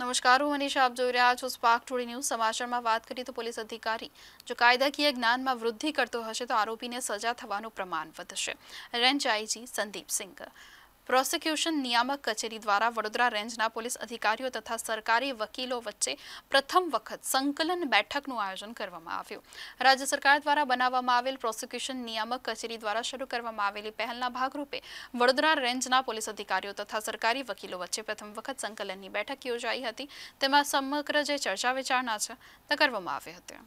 नमस्कार हूँ मनीषा आप जो रहा छो स्पार्क टोड़ी न्यूज समाचार में बात करिए तो पुलिस अधिकारी जो कायदाकीय ज्ञान में वृद्धि करते हे तो आरोपी ने सजा थानु प्रमाण रेन्च आई संदीप सिंह પ્રોસિક્યુશન નિયમા કચેરી દ્વારા વડોદરા રેન્જના પોલીસ અધિકારીઓ તથા સરકારી વકીલો વચ્ચે પ્રથમ વખત સંકલન બેઠકનું આયોજન કરવામાં આવ્યું રાજ્ય સરકાર દ્વારા બનાવવામાં આવેલ પ્રોસિક્યુશન નિયમા કચેરી દ્વારા શરૂ કરવામાં આવેલી પહેલના ભાગરૂપે વડોદરા રેન્જના પોલીસ અધિકારીઓ તથા સરકારી વકીલો વચ્ચે પ્રથમ વખત સંકલનની બેઠક યોજાઈ હતી તેમાં સમગ્ર જે ચર્ચા વિચારણા છે તે કરવામાં આવી હતી